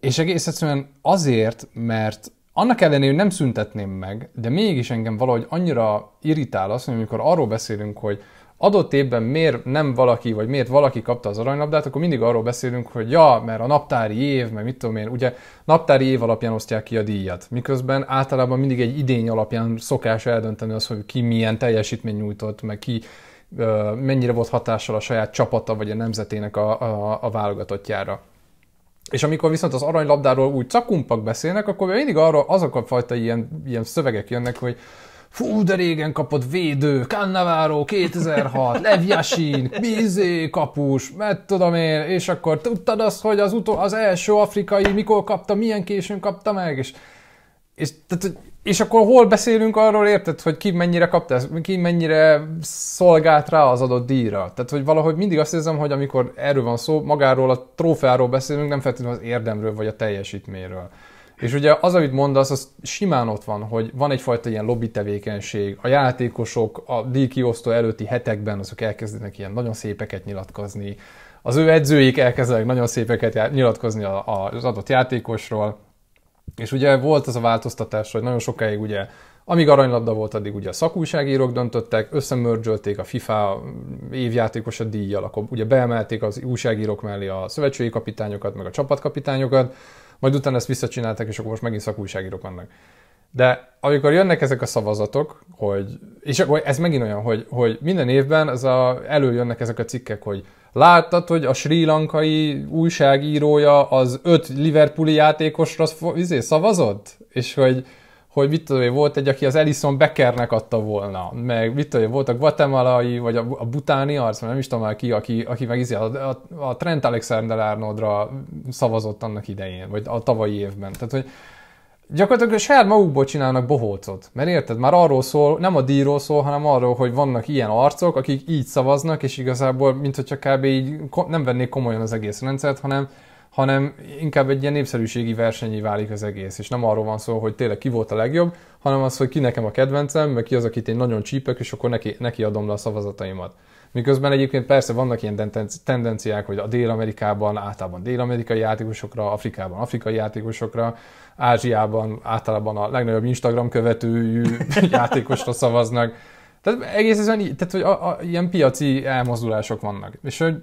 És egész egyszerűen azért, mert annak ellenére nem szüntetném meg, de mégis engem valahogy annyira irritál az, hogy amikor arról beszélünk, hogy adott évben miért nem valaki, vagy miért valaki kapta az aranylabdát, akkor mindig arról beszélünk, hogy ja, mert a naptári év, mert mit tudom én, ugye naptári év alapján osztják ki a díjat, miközben általában mindig egy idény alapján szokás eldönteni az, hogy ki milyen teljesítmény nyújtott, meg ki mennyire volt hatással a saját csapata vagy a nemzetének a, a, a válogatottjára. És amikor viszont az aranylabdáról úgy cakumpak beszélnek, akkor mindig arról azok a fajta ilyen, ilyen szövegek jönnek, hogy fú, de régen kapott védő, Cannavaro 2006, Yashin, Bizé kapus, mert tudom én, és akkor tudtad azt, hogy az, utol, az első afrikai mikor kapta, milyen későn kapta meg, és és, tehát, és akkor hol beszélünk arról, érted, hogy ki mennyire kapta, ki mennyire szolgált rá az adott díjra. Tehát, hogy valahogy mindig azt érzem, hogy amikor erről van szó, magáról a trófeáról beszélünk, nem feltétlenül az érdemről vagy a teljesítményről. És ugye az, amit mondasz, az simán ott van, hogy van egyfajta ilyen lobby tevékenység, a játékosok a díjkiosztó előtti hetekben azok elkezdenek ilyen nagyon szépeket nyilatkozni, az ő edzőik elkezdenek nagyon szépeket nyilatkozni az adott játékosról, és ugye volt az a változtatás, hogy nagyon sokáig ugye amíg aranylabda volt, addig ugye a szakújságírók döntöttek, összemörgyölték a FIFA évjátékos a díjjal, akkor ugye beemelték az újságírók mellé a szövetségi kapitányokat, meg a csapatkapitányokat, majd utána ezt visszacsinálták, és akkor most megint szakújságírók vannak. De amikor jönnek ezek a szavazatok, hogy, és akkor ez megint olyan, hogy, hogy minden évben az a, előjönnek ezek a cikkek, hogy Láttad, hogy a sri lankai újságírója az öt Liverpooli játékosra izé, szavazott? És hogy, hogy mit tudom, volt egy, aki az Ellison Beckernek adta volna, meg mit tudom, volt a guatemalai, vagy a, a butáni arc, nem is tudom már ki, aki, aki meg izé, a, a, a Trent Alexander Arnoldra szavazott annak idején, vagy a tavalyi évben. Tehát, hogy gyakorlatilag saját magukból csinálnak bohócot. Mert érted, már arról szól, nem a díjról szól, hanem arról, hogy vannak ilyen arcok, akik így szavaznak, és igazából, mint hogyha kb. így nem vennék komolyan az egész rendszert, hanem hanem inkább egy ilyen népszerűségi versenyi válik az egész, és nem arról van szó, hogy tényleg ki volt a legjobb, hanem az, hogy ki nekem a kedvencem, meg ki az, akit én nagyon csípek, és akkor neki, neki adom le a szavazataimat. Miközben egyébként persze vannak ilyen tendenciák, hogy a Dél-Amerikában általában dél-amerikai játékosokra, Afrikában afrikai játékosokra, Ázsiában általában a legnagyobb Instagram követőjű játékosra szavaznak. Tehát egész egyszerűen tehát, hogy a, a, ilyen piaci elmozdulások vannak. És hogy,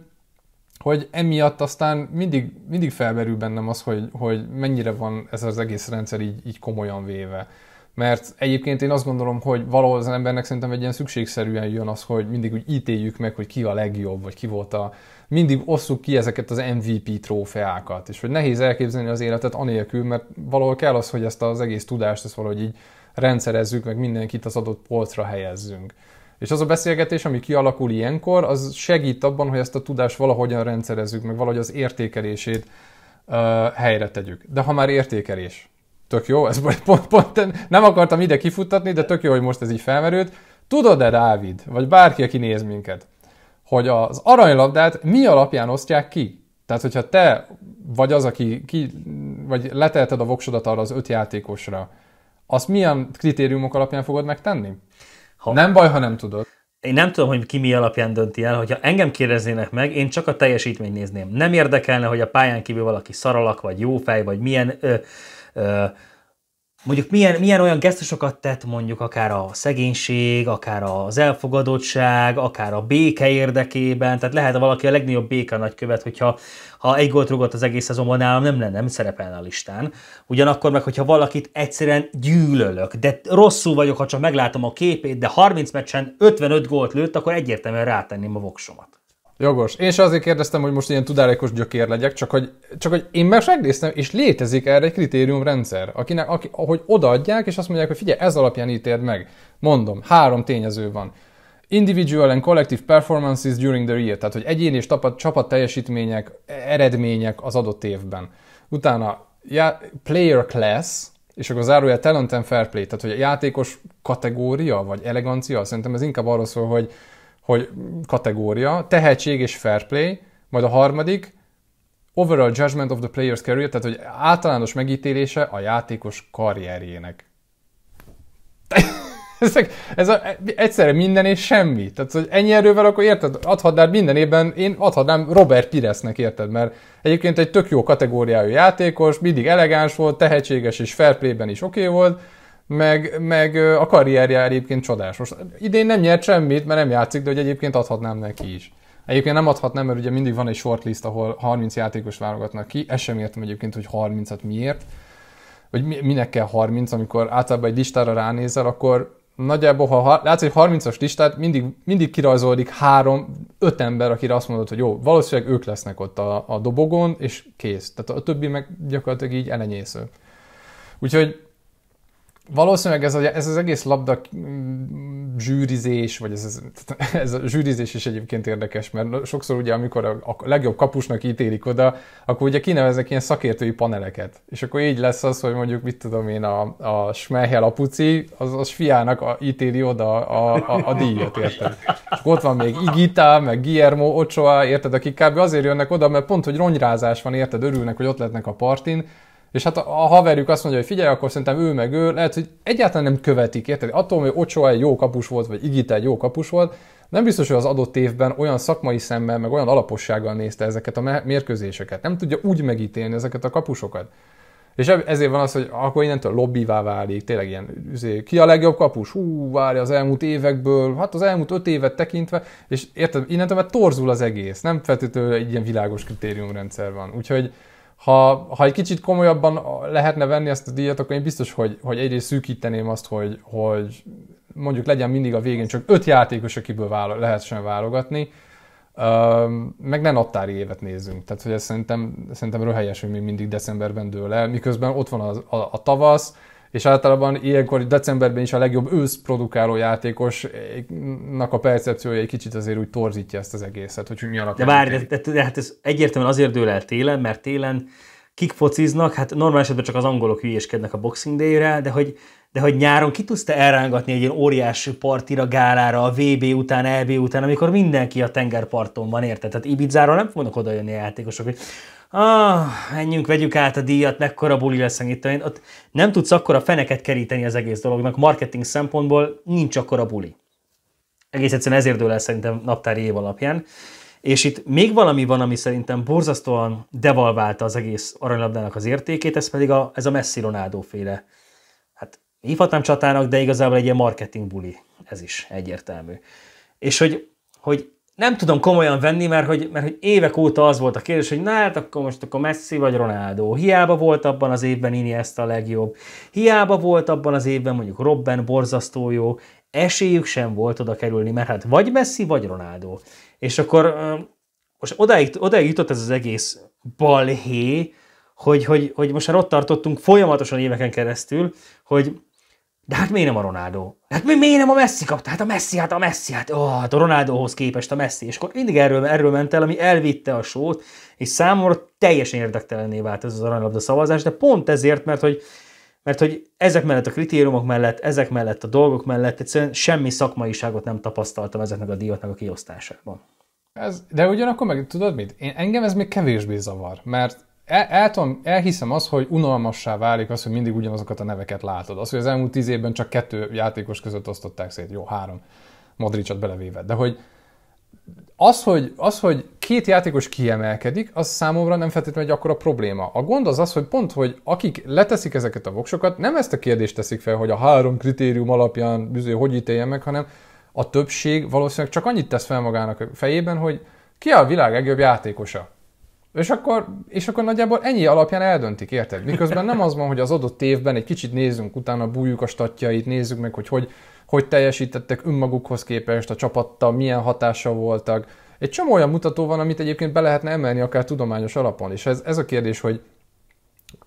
hogy emiatt aztán mindig, mindig felmerül bennem az, hogy, hogy mennyire van ez az egész rendszer így, így komolyan véve mert egyébként én azt gondolom, hogy valahol az embernek szerintem egy ilyen szükségszerűen jön az, hogy mindig úgy ítéljük meg, hogy ki a legjobb, vagy ki volt a... Mindig osszuk ki ezeket az MVP trófeákat, és hogy nehéz elképzelni az életet anélkül, mert valahol kell az, hogy ezt az egész tudást, ezt valahogy így rendszerezzük, meg mindenkit az adott polcra helyezzünk. És az a beszélgetés, ami kialakul ilyenkor, az segít abban, hogy ezt a tudást valahogyan rendszerezzük, meg valahogy az értékelését uh, helyre tegyük. De ha már értékelés, tök jó, ez pont, pont nem akartam ide kifuttatni, de tök jó, hogy most ez így felmerült. Tudod-e, Dávid, vagy bárki, aki néz minket, hogy az aranylabdát mi alapján osztják ki? Tehát, hogyha te vagy az, aki ki, vagy letelted a voksodat arra az öt játékosra, azt milyen kritériumok alapján fogod megtenni? Ha. Nem baj, ha nem tudod. Én nem tudom, hogy ki mi alapján dönti el, hogyha engem kérdeznének meg, én csak a teljesítményt nézném. Nem érdekelne, hogy a pályán kívül valaki szaralak, vagy jó fej vagy milyen ö, Mondjuk milyen, milyen olyan gesztusokat tett mondjuk akár a szegénység, akár az elfogadottság, akár a béke érdekében, tehát lehet valaki a legnagyobb béka nagykövet, hogyha ha egy gólt rugott az egész azonban nálam nem lenne, nem szerepelne a listán. Ugyanakkor meg, hogyha valakit egyszerűen gyűlölök, de rosszul vagyok, ha csak meglátom a képét, de 30 meccsen 55 gólt lőtt, akkor egyértelműen rátenném a voksomat. Jogos. Én se azért kérdeztem, hogy most ilyen tudálékos gyökér legyek, csak hogy, csak hogy én meg megnéztem, és létezik erre egy kritériumrendszer, akinek, aki, ahogy odaadják, és azt mondják, hogy figyelj, ez alapján ítéld meg. Mondom, három tényező van. Individual and collective performances during the year, tehát hogy egyéni és tapad, csapat teljesítmények, eredmények az adott évben. Utána já, player class, és akkor zárója talent and fair play, tehát hogy a játékos kategória, vagy elegancia, szerintem ez inkább arról szól, hogy hogy kategória, tehetség és fair play, majd a harmadik, overall judgment of the player's career, tehát hogy általános megítélése a játékos karrierjének. Ezek, ez a, egyszerre minden és semmi. Tehát, hogy ennyi erővel akkor érted, adhatnád minden évben, én adhatnám Robert Piresnek, érted? Mert egyébként egy tök jó kategóriájú játékos, mindig elegáns volt, tehetséges és fair play-ben is oké okay volt, meg, meg a karrierje egyébként csodás. Most idén nem nyert semmit, mert nem játszik, de hogy egyébként adhatnám neki is. Egyébként nem adhatnám, mert ugye mindig van egy shortlist, ahol 30 játékos válogatnak ki. Ezt sem értem egyébként, hogy 30-at miért. Vagy minek kell 30, amikor általában egy listára ránézel, akkor nagyjából, ha látsz egy 30-as listát, mindig, mindig kirajzolódik három, öt ember, akire azt mondod, hogy jó, valószínűleg ők lesznek ott a, a dobogon, és kész. Tehát a többi meg gyakorlatilag így elenyésző. Úgyhogy valószínűleg ez, ez az egész labda mm, zsűrizés, vagy ez, ez, ez a zsűrizés is egyébként érdekes, mert sokszor ugye, amikor a, a legjobb kapusnak ítélik oda, akkor ugye kineveznek ilyen szakértői paneleket. És akkor így lesz az, hogy mondjuk, mit tudom én, a, a Schmeichel apuci, az, az fiának a, ítéli oda a, a, a díjat, érted? És ott van még Igita, meg Guillermo Ochoa, érted, akik kb. azért jönnek oda, mert pont, hogy ronyrázás van, érted, örülnek, hogy ott lehetnek a partin, és hát a, a haverjuk azt mondja, hogy figyelj, akkor szerintem ő meg ő, lehet, hogy egyáltalán nem követik, érted? Attól, hogy Ocsó egy jó kapus volt, vagy Igita egy jó kapus volt, nem biztos, hogy az adott évben olyan szakmai szemmel, meg olyan alapossággal nézte ezeket a mérkőzéseket. Nem tudja úgy megítélni ezeket a kapusokat. És ezért van az, hogy akkor innentől lobbivá válik, tényleg ilyen, üzé, ki a legjobb kapus? Hú, várja az elmúlt évekből, hát az elmúlt öt évet tekintve, és érted, innentől már torzul az egész, nem feltétlenül egy ilyen világos kritériumrendszer van. Úgyhogy ha, ha egy kicsit komolyabban lehetne venni ezt a díjat, akkor én biztos, hogy, hogy egyrészt szűkíteném azt, hogy, hogy mondjuk legyen mindig a végén csak öt játékos, akiből válo- lehessen válogatni, Öm, meg ne naptári évet nézzünk. Tehát, hogy ez szerintem, szerintem röhelyes, hogy még mindig decemberben dől el, miközben ott van az, a, a tavasz, és általában ilyenkor decemberben is a legjobb produkáló játékosnak a percepciója egy kicsit azért úgy torzítja ezt az egészet, hogy mi alakul. De várj, de, de, de, hát ez egyértelműen azért dől el télen, mert télen kik fociznak, hát normális, esetben csak az angolok hülyéskednek a Boxing day de hogy, de hogy nyáron ki tudsz te elrángatni egy ilyen óriási partira, gálára, a VB után, EB után, amikor mindenki a tengerparton van, érted? Tehát Ibizáról nem fognak odajönni a játékosok, hogy ah, menjünk, vegyük át a díjat, mekkora buli lesz itt. Ott nem tudsz akkora feneket keríteni az egész dolognak, marketing szempontból nincs akkora buli. Egész egyszerűen ezért dől el szerintem naptári év alapján. És itt még valami van, ami szerintem borzasztóan devalválta az egész aranylabdának az értékét, ez pedig a, ez a Messi Ronaldo féle. Hát hívhatnám csatának, de igazából egy ilyen marketing buli, ez is egyértelmű. És hogy, hogy nem tudom komolyan venni, mert hogy, mert hogy évek óta az volt a kérdés, hogy na hát akkor most akkor Messi vagy Ronaldo. Hiába volt abban az évben Iniesta a legjobb. Hiába volt abban az évben mondjuk Robben borzasztó jó. Esélyük sem volt oda kerülni, mert hát vagy Messi, vagy Ronaldo. És akkor most odáig, odáig jutott ez az egész balhé, hogy, hogy, hogy most már ott tartottunk folyamatosan éveken keresztül, hogy de hát miért nem a Ronaldo? Hát mi, miért nem a Messi kapta? Hát a Messi, hát a Messi, hát, ó, hát a Ronaldohoz képest a Messi. És akkor mindig erről, erről ment el, ami elvitte a sót, és számomra teljesen érdektelenné vált ez az aranylabda szavazás, de pont ezért, mert hogy, mert hogy ezek mellett a kritériumok mellett, ezek mellett a dolgok mellett egyszerűen semmi szakmaiságot nem tapasztaltam ezeknek a díjaknak a kiosztásában. Ez, de ugyanakkor meg tudod mit? Én, engem ez még kevésbé zavar, mert el, el tudom, elhiszem azt, hogy unalmassá válik az, hogy mindig ugyanazokat a neveket látod. Az, hogy az elmúlt tíz évben csak kettő játékos között osztották szét, jó, három, Modricot belevéve. De hogy az, hogy, az, hogy két játékos kiemelkedik, az számomra nem feltétlenül egy akkora probléma. A gond az az, hogy pont, hogy akik leteszik ezeket a voksokat, nem ezt a kérdést teszik fel, hogy a három kritérium alapján bizony hogy ítéljen meg, hanem a többség valószínűleg csak annyit tesz fel magának a fejében, hogy ki a világ legjobb játékosa. És akkor, és akkor nagyjából ennyi alapján eldöntik, érted? Miközben nem az van, hogy az adott évben egy kicsit nézzünk utána, bújjuk a statjait, nézzük meg, hogy hogy, hogy teljesítettek önmagukhoz képest a csapatta milyen hatása voltak. Egy csomó olyan mutató van, amit egyébként be lehetne emelni akár tudományos alapon. És ez, ez a kérdés, hogy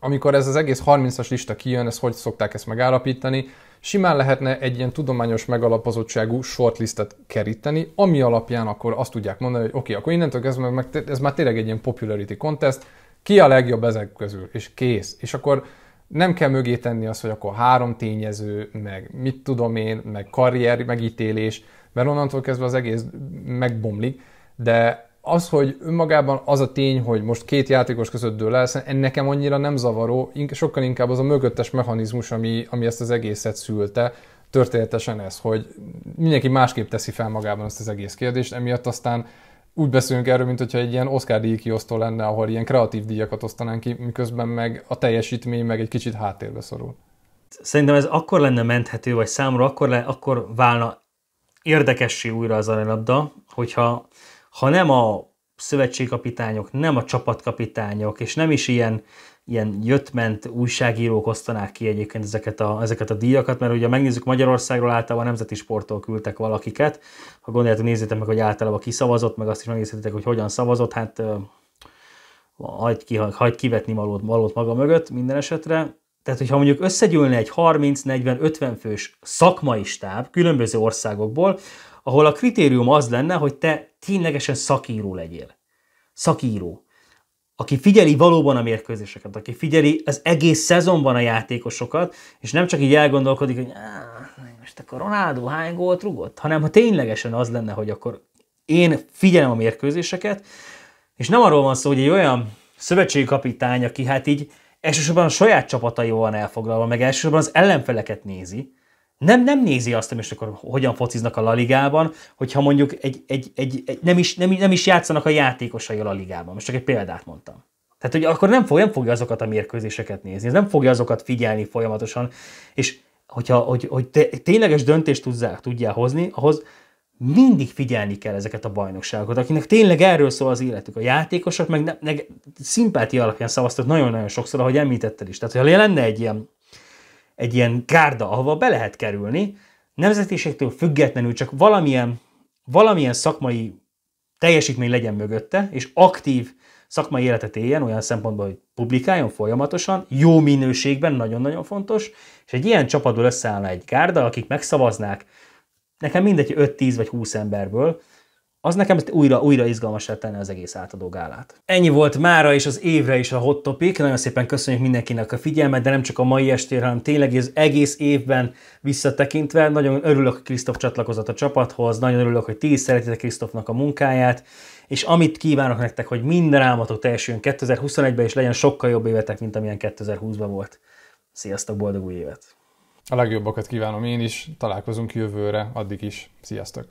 amikor ez az egész 30-as lista kijön, ezt hogy szokták ezt megállapítani, simán lehetne egy ilyen tudományos megalapozottságú shortlistet keríteni, ami alapján akkor azt tudják mondani, hogy oké, okay, akkor innentől kezdve meg, ez már tényleg egy ilyen popularity contest, ki a legjobb ezek közül, és kész. És akkor nem kell mögé tenni azt, hogy akkor három tényező, meg mit tudom én, meg karrier megítélés, mert onnantól kezdve az egész megbomlik, de az, hogy önmagában az a tény, hogy most két játékos között dől el, nekem annyira nem zavaró, sokkal inkább az a mögöttes mechanizmus, ami, ami ezt az egészet szülte, történetesen ez, hogy mindenki másképp teszi fel magában ezt az egész kérdést, emiatt aztán úgy beszélünk erről, mint hogyha egy ilyen Oscar díj kiosztó lenne, ahol ilyen kreatív díjakat osztanánk ki, miközben meg a teljesítmény meg egy kicsit háttérbe szorul. Szerintem ez akkor lenne menthető, vagy számra akkor, le, akkor válna érdekessé újra az aranyabda, hogyha ha nem a szövetségkapitányok, nem a csapatkapitányok, és nem is ilyen, ilyen jött-ment újságírók osztanák ki egyébként ezeket a, ezeket a díjakat, mert ugye megnézzük Magyarországról általában nemzeti sporttól küldtek valakiket, ha gondoljátok, nézzétek meg, hogy általában ki szavazott, meg azt is megnézhetitek, hogy hogyan szavazott, hát hagyd, ki, hagyd kivetni valót, valót maga mögött minden esetre. Tehát, hogyha mondjuk összegyűlne egy 30-40-50 fős szakmai stáb különböző országokból, ahol a kritérium az lenne, hogy te ténylegesen szakíró legyél. Szakíró. Aki figyeli valóban a mérkőzéseket, aki figyeli az egész szezonban a játékosokat, és nem csak így elgondolkodik, hogy most akkor Ronaldo hány gólt rugott, hanem ha ténylegesen az lenne, hogy akkor én figyelem a mérkőzéseket, és nem arról van szó, hogy egy olyan szövetségi kapitány, aki hát így elsősorban a saját csapataival van elfoglalva, meg elsősorban az ellenfeleket nézi, nem, nem nézi azt, hogy most akkor hogyan fociznak a La Ligában, hogyha mondjuk egy, egy, egy, egy nem, is, nem, nem is játszanak a játékosai a La Ligában. Most csak egy példát mondtam. Tehát, hogy akkor nem, fog, nem fogja azokat a mérkőzéseket nézni, nem fogja azokat figyelni folyamatosan, és hogyha hogy, hogy te, tényleges döntést tudjál, tudjál hozni, ahhoz mindig figyelni kell ezeket a bajnokságokat, akinek tényleg erről szól az életük. A játékosok meg, ne, meg szimpátia alapján szavaztak nagyon-nagyon sokszor, ahogy említetted is. Tehát, ha lenne egy ilyen egy ilyen gárda, ahova be lehet kerülni, nemzetiségtől függetlenül csak valamilyen, valamilyen szakmai teljesítmény legyen mögötte, és aktív szakmai életet éljen, olyan szempontból, hogy publikáljon folyamatosan, jó minőségben, nagyon-nagyon fontos, és egy ilyen csapatból összeállna egy gárda, akik megszavaznák, nekem mindegy, 5-10 vagy 20 emberből, az nekem újra, újra izgalmasra tenni az egész átadó gálát. Ennyi volt mára és az évre is a hot topic. Nagyon szépen köszönjük mindenkinek a figyelmet, de nem csak a mai estére, hanem tényleg az egész évben visszatekintve. Nagyon örülök, hogy Krisztof csatlakozott a csapathoz, nagyon örülök, hogy ti is szeretitek Krisztofnak a munkáját, és amit kívánok nektek, hogy minden álmatok teljesüljön 2021-ben, és legyen sokkal jobb évetek, mint amilyen 2020-ban volt. Sziasztok, boldog új évet! A legjobbakat kívánom én is, találkozunk jövőre, addig is. Sziasztok!